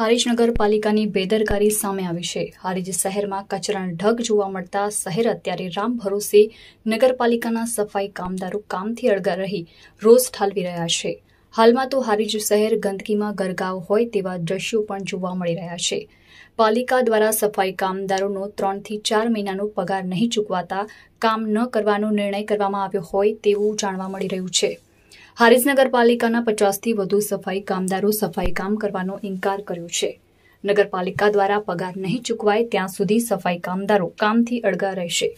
હારીજ નગરપાલિકાની બેદરકારી સામે આવી છે હારીજ શહેરમાં કચરાના ઢગ જોવા મળતા શહેર અત્યારે રામ ભરોસે નગરપાલિકાના સફાઈ કામદારો કામથી અળગા રહી રોષ ઠાલવી રહ્યા છે હાલમાં તો હારીજ શહેર ગંદકીમાં ગરગાવ હોય તેવા દ્રશ્યો પણ જોવા મળી રહ્યા છે પાલિકા દ્વારા સફાઈ કામદારોનો ત્રણથી ચાર મહિનાનો પગાર નહીં ચૂકવાતા કામ ન કરવાનો નિર્ણય કરવામાં આવ્યો હોય તેવું જાણવા મળી રહ્યું છે હારીજ નગરપાલિકાના પચાસથી વધુ સફાઈ કામદારો સફાઈ કામ કરવાનો ઇન્કાર કર્યો છે નગરપાલિકા દ્વારા પગાર નહીં ચૂકવાય ત્યાં સુધી સફાઈ કામદારો કામથી અળગા રહેશે